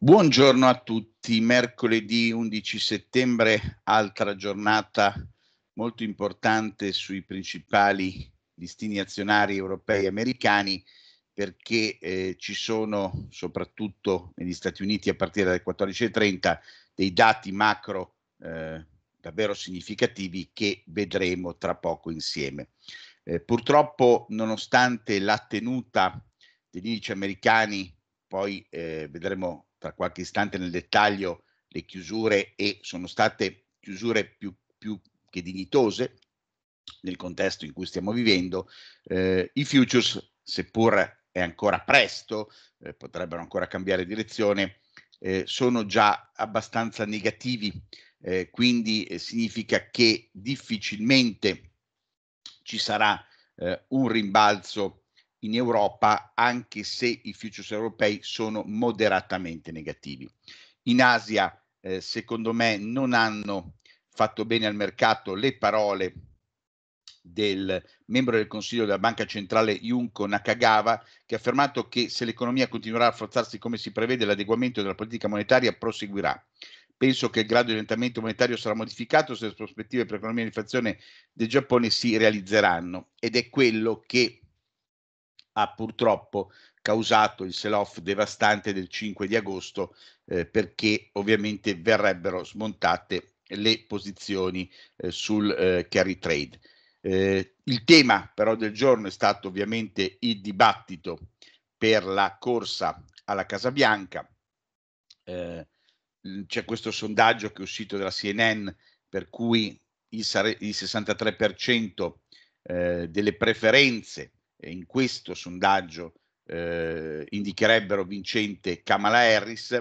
Buongiorno a tutti, mercoledì 11 settembre, altra giornata molto importante sui principali listini azionari europei e americani perché eh, ci sono soprattutto negli Stati Uniti a partire dalle 14.30 dei dati macro eh, davvero significativi che vedremo tra poco insieme. Eh, purtroppo nonostante la tenuta degli indici americani, poi eh, vedremo tra qualche istante nel dettaglio le chiusure e sono state chiusure più, più che dignitose nel contesto in cui stiamo vivendo. Eh, I futures, seppur è ancora presto, eh, potrebbero ancora cambiare direzione, eh, sono già abbastanza negativi, eh, quindi eh, significa che difficilmente ci sarà eh, un rimbalzo in Europa, anche se i futures europei sono moderatamente negativi. In Asia, eh, secondo me, non hanno fatto bene al mercato le parole del membro del consiglio della Banca Centrale Junko Nakagawa, che ha affermato che se l'economia continuerà a rafforzarsi come si prevede, l'adeguamento della politica monetaria proseguirà. Penso che il grado di orientamento monetario sarà modificato se le prospettive per economia e inflazione del Giappone si realizzeranno ed è quello che ha purtroppo causato il sell-off devastante del 5 di agosto eh, perché ovviamente verrebbero smontate le posizioni eh, sul eh, carry trade. Eh, il tema però del giorno è stato ovviamente il dibattito per la corsa alla Casa Bianca. Eh, c'è questo sondaggio che è uscito dalla CNN per cui il, il 63% eh, delle preferenze in questo sondaggio eh, indicherebbero vincente Kamala Harris.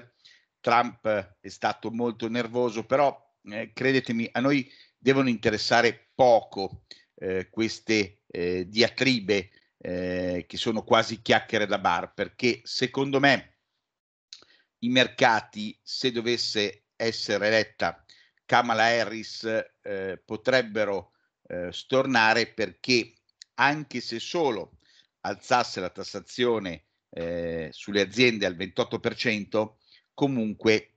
Trump è stato molto nervoso, però eh, credetemi, a noi devono interessare poco eh, queste eh, diatribe eh, che sono quasi chiacchiere da bar, perché secondo me i mercati, se dovesse essere eletta Kamala Harris, eh, potrebbero stornare perché anche se solo alzasse la tassazione eh, sulle aziende al 28%, comunque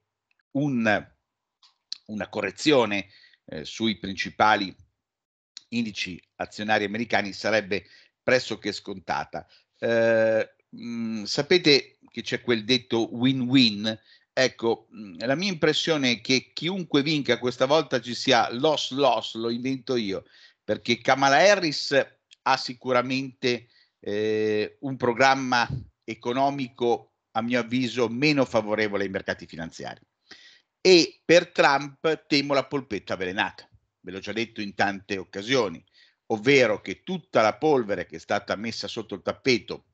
un, una correzione eh, sui principali indici azionari americani sarebbe pressoché scontata. Eh, mh, mm, sapete che c'è quel detto win-win? Ecco, mm, la mia impressione è che chiunque vinca questa volta ci sia loss-loss, lo invento io, perché Kamala Harris ha sicuramente eh, un programma economico, a mio avviso, meno favorevole ai mercati finanziari. E per Trump temo la polpetta avvelenata, ve l'ho già detto in tante occasioni, ovvero che tutta la polvere che è stata messa sotto il tappeto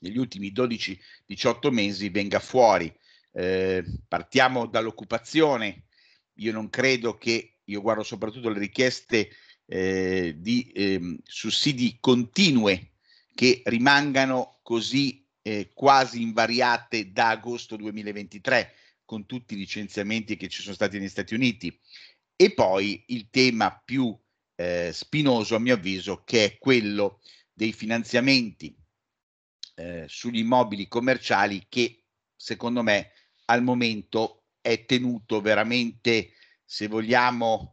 negli ultimi 12-18 mesi venga fuori. Eh, partiamo dall'occupazione, io non credo che, io guardo soprattutto le richieste eh, di eh, sussidi continue che rimangano così eh, quasi invariate da agosto 2023 con tutti i licenziamenti che ci sono stati negli Stati Uniti. E poi il tema più eh, spinoso a mio avviso che è quello dei finanziamenti eh, sugli immobili commerciali che secondo me al momento è tenuto veramente se vogliamo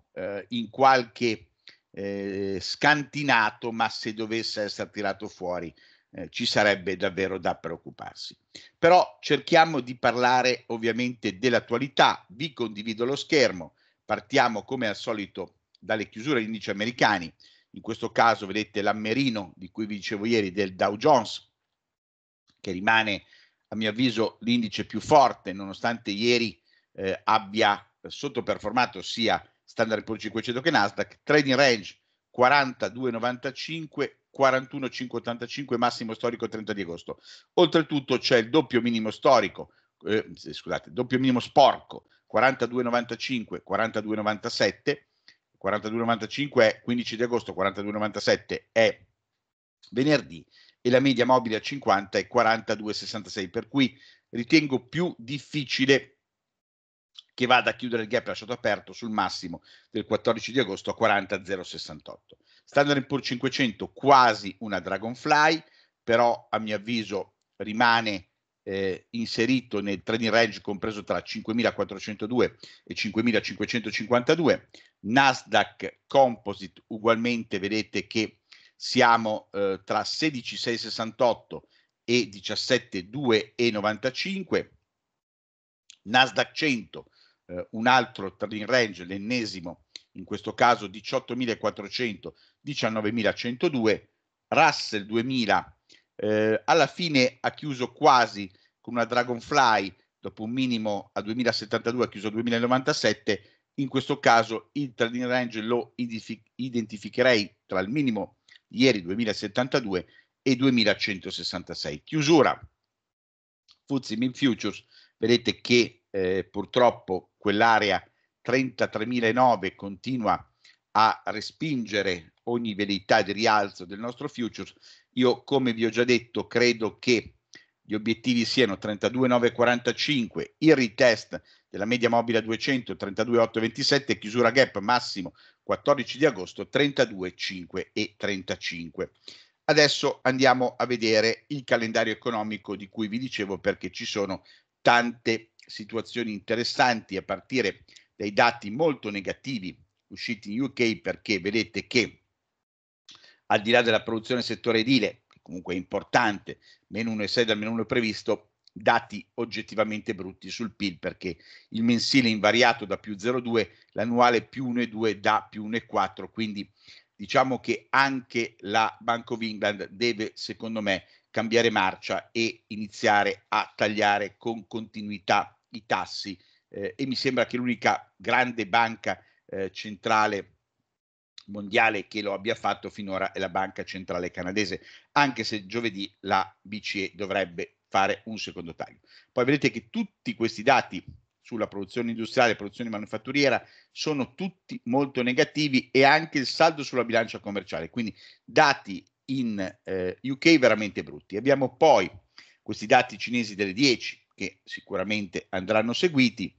in qualche eh, scantinato, ma se dovesse essere tirato fuori eh, ci sarebbe davvero da preoccuparsi. Però cerchiamo di parlare ovviamente dell'attualità, vi condivido lo schermo, partiamo come al solito dalle chiusure degli indici americani, in questo caso vedete l'ammerino di cui vi dicevo ieri del Dow Jones, che rimane a mio avviso l'indice più forte, nonostante ieri eh, abbia sottoperformato sia Standard Poor's 500 che Nasdaq, trading range 42,95 41,585 massimo storico 30 di agosto. Oltretutto c'è il doppio minimo storico, eh, scusate, doppio minimo sporco 42,95 42,97 42,95 è 15 di agosto, 42,97 è venerdì e la media mobile a 50 è 42,66, per cui ritengo più difficile che vada a chiudere il gap lasciato aperto sul massimo del 14 di agosto a 40,068. Standard Poor's 500 quasi una Dragonfly, però a mio avviso rimane eh, inserito nel trading range compreso tra 5.402 e 5.552. Nasdaq Composite ugualmente vedete che siamo eh, tra 16.668 e 17.295. Nasdaq 100 eh, un altro trading range, l'ennesimo, in questo caso 18.400, 19.102, Russell 2000, eh, alla fine ha chiuso quasi con una Dragonfly, dopo un minimo a 2072 ha chiuso 2097, in questo caso il trading range lo identificherei tra il minimo di ieri 2072 e 2166. Chiusura Fuzzi Min Futures, vedete che eh, purtroppo quell'area 33.009 continua a respingere ogni velità di rialzo del nostro futures. Io, come vi ho già detto, credo che gli obiettivi siano 32,945, il retest della media mobile a 200, 32,827, chiusura gap massimo 14 di agosto, 32,5 e 35. Adesso andiamo a vedere il calendario economico di cui vi dicevo perché ci sono tante situazioni interessanti a partire dai dati molto negativi usciti in UK perché vedete che al di là della produzione settore edile, che comunque è importante, meno 1,6 dal meno 1 previsto, dati oggettivamente brutti sul PIL perché il mensile invariato da più 0,2, l'annuale più 1,2 da più 1,4, quindi diciamo che anche la Bank of England deve, secondo me, cambiare marcia e iniziare a tagliare con continuità i tassi eh, e mi sembra che l'unica grande banca eh, centrale mondiale che lo abbia fatto finora è la banca centrale canadese, anche se giovedì la BCE dovrebbe fare un secondo taglio. Poi vedete che tutti questi dati sulla produzione industriale, produzione manufatturiera, sono tutti molto negativi e anche il saldo sulla bilancia commerciale, quindi dati in eh, UK veramente brutti. Abbiamo poi questi dati cinesi delle 10, che sicuramente andranno seguiti.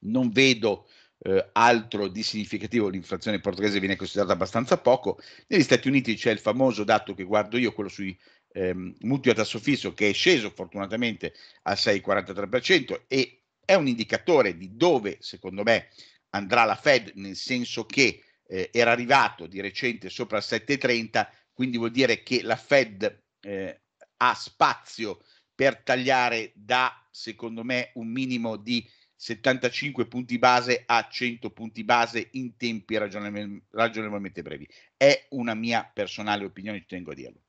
Non vedo eh, altro di significativo, l'inflazione portoghese viene considerata abbastanza poco. Negli Stati Uniti c'è il famoso dato che guardo io, quello sui ehm, mutui a tasso fisso, che è sceso fortunatamente al 6,43% e è un indicatore di dove, secondo me, andrà la Fed, nel senso che eh, era arrivato di recente sopra il 7,30, quindi vuol dire che la Fed eh, ha spazio per tagliare da, secondo me, un minimo di 75 punti base a 100 punti base in tempi ragionevolmente, brevi. È una mia personale opinione, ci tengo a dirlo.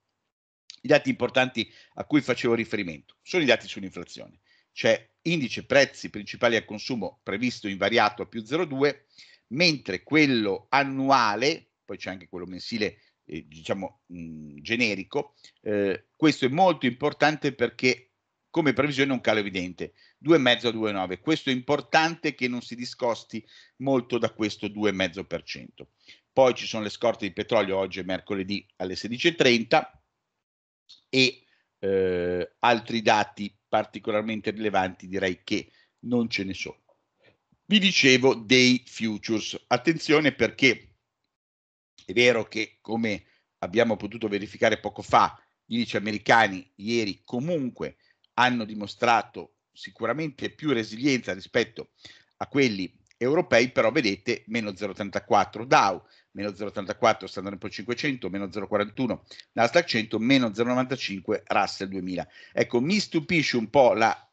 I dati importanti a cui facevo riferimento sono i dati sull'inflazione, C'è indice prezzi principali al consumo previsto invariato a più 0,2, mentre quello annuale, poi c'è anche quello mensile eh, diciamo, mh, generico, eh, questo è molto importante perché come previsione è un calo evidente, 2,5 a 2,9. Questo è importante che non si discosti molto da questo 2,5%. Poi ci sono le scorte di petrolio oggi mercoledì alle 16.30 e eh, altri dati particolarmente rilevanti direi che non ce ne sono. Vi dicevo dei futures, attenzione perché è vero che come abbiamo potuto verificare poco fa, gli indici americani ieri comunque hanno dimostrato sicuramente più resilienza rispetto a quelli europei, però vedete meno 0,34 Dow, meno 0,84 Standard Poor's 500, meno 0,41 Nasdaq 100, meno 0,95 Russell 2000. Ecco, mi stupisce un po' la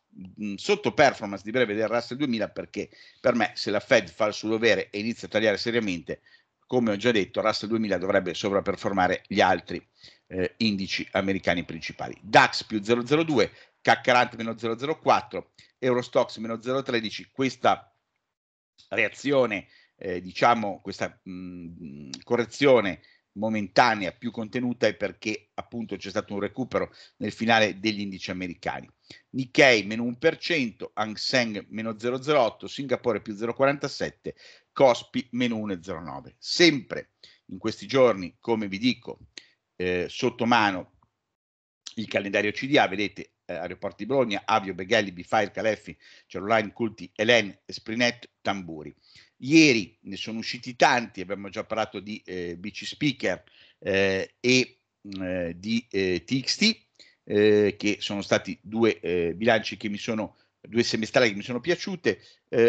sottoperformance di breve del Russell 2000 perché per me se la Fed fa il suo dovere e inizia a tagliare seriamente come ho già detto, Rust 2000 dovrebbe sovraperformare gli altri eh, indici americani principali. DAX più 002, CAC 40 meno 004, Eurostox meno 013, questa reazione, eh, diciamo, questa mh, mm, correzione momentanea più contenuta è perché appunto c'è stato un recupero nel finale degli indici americani. Nikkei meno 1%, Hang Seng meno 0,08, Singapore più 0,47, Cospi meno 1,09. Sempre in questi giorni, come vi dico, eh, sotto mano il calendario CDA, vedete eh, Aeroporti Bologna, Avio, Beghelli, Bifail, Caleffi, Cerullain, Culti, Elen, Sprinet, Tamburi. Ieri ne sono usciti tanti, abbiamo già parlato di eh, BC Speaker eh, e mh, mm, eh, di eh, TXT, eh, che sono stati due eh, bilanci che mi sono, due semestrali che mi sono piaciute.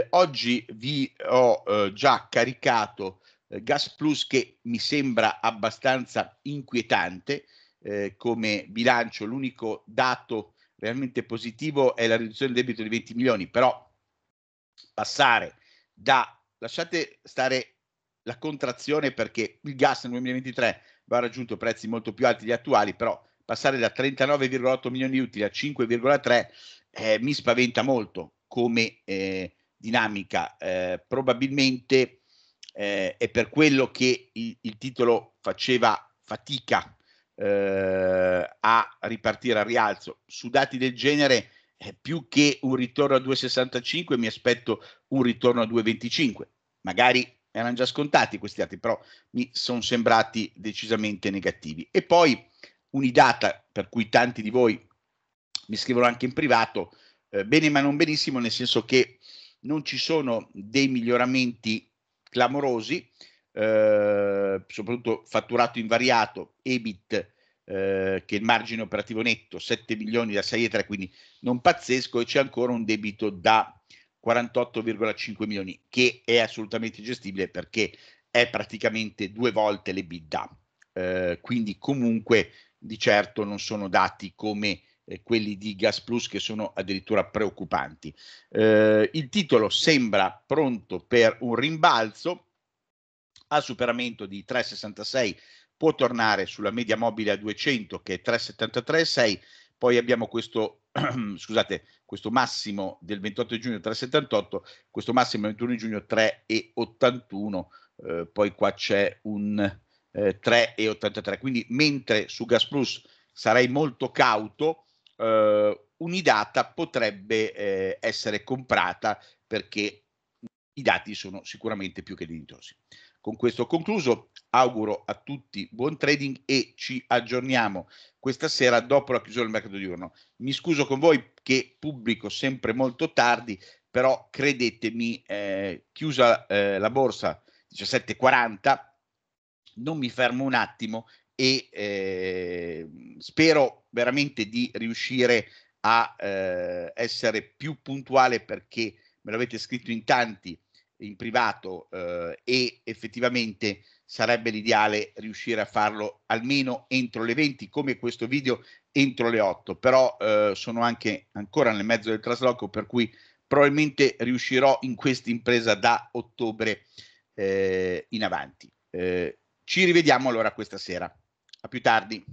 oggi vi ho già caricato Gas Plus che mi sembra abbastanza inquietante come bilancio, l'unico dato realmente positivo è la riduzione del debito di 20 milioni, però passare da lasciate stare la contrazione perché il gas nel 2023 va raggiunto prezzi molto più alti di attuali, però passare da 39,8 milioni di utili a 5,3 eh, mi spaventa molto come eh, dinamica. Eh, probabilmente eh, è per quello che il, il titolo faceva fatica eh, a ripartire al rialzo. Su dati del genere eh, più che un ritorno a 2,65 mi aspetto un ritorno a 2,25. Magari erano già scontati questi dati, però mi sono sembrati decisamente negativi. E poi un'idata per cui tanti di voi mi scrivono anche in privato, eh, bene ma non benissimo, nel senso che non ci sono dei miglioramenti clamorosi, eh, soprattutto fatturato invariato, EBIT eh, che il margine operativo netto 7 milioni da 6,3, quindi non pazzesco, e c'è ancora un debito da 48,5 milioni che è assolutamente gestibile perché è praticamente due volte le bidda. Eh, quindi comunque di certo non sono dati come eh, quelli di Gas Plus che sono addirittura preoccupanti. Eh, il titolo sembra pronto per un rimbalzo a superamento di 3,66 può tornare sulla media mobile a 200 che è 373,6, poi abbiamo questo, scusate, questo massimo del 28 giugno 378, questo massimo del 21 giugno 3,81, eh, poi qua c'è un eh, 3,83, quindi mentre su Gas Plus sarei molto cauto, eh, Unidata potrebbe eh, essere comprata perché i dati sono sicuramente più che dignitosi. Con questo ho concluso, auguro a tutti buon trading e ci aggiorniamo questa sera dopo la chiusura del mercato diurno. Mi scuso con voi che pubblico sempre molto tardi, però credetemi, eh, chiusa eh, la borsa 17.40, non mi fermo un attimo e eh, spero veramente di riuscire a eh, essere più puntuale perché me l'avete scritto in tanti in privato eh, e effettivamente sarebbe l'ideale riuscire a farlo almeno entro le 20 come questo video entro le 8 però eh, sono anche ancora nel mezzo del trasloco per cui probabilmente riuscirò in questa impresa da ottobre eh, in avanti eh, ci rivediamo allora questa sera a più tardi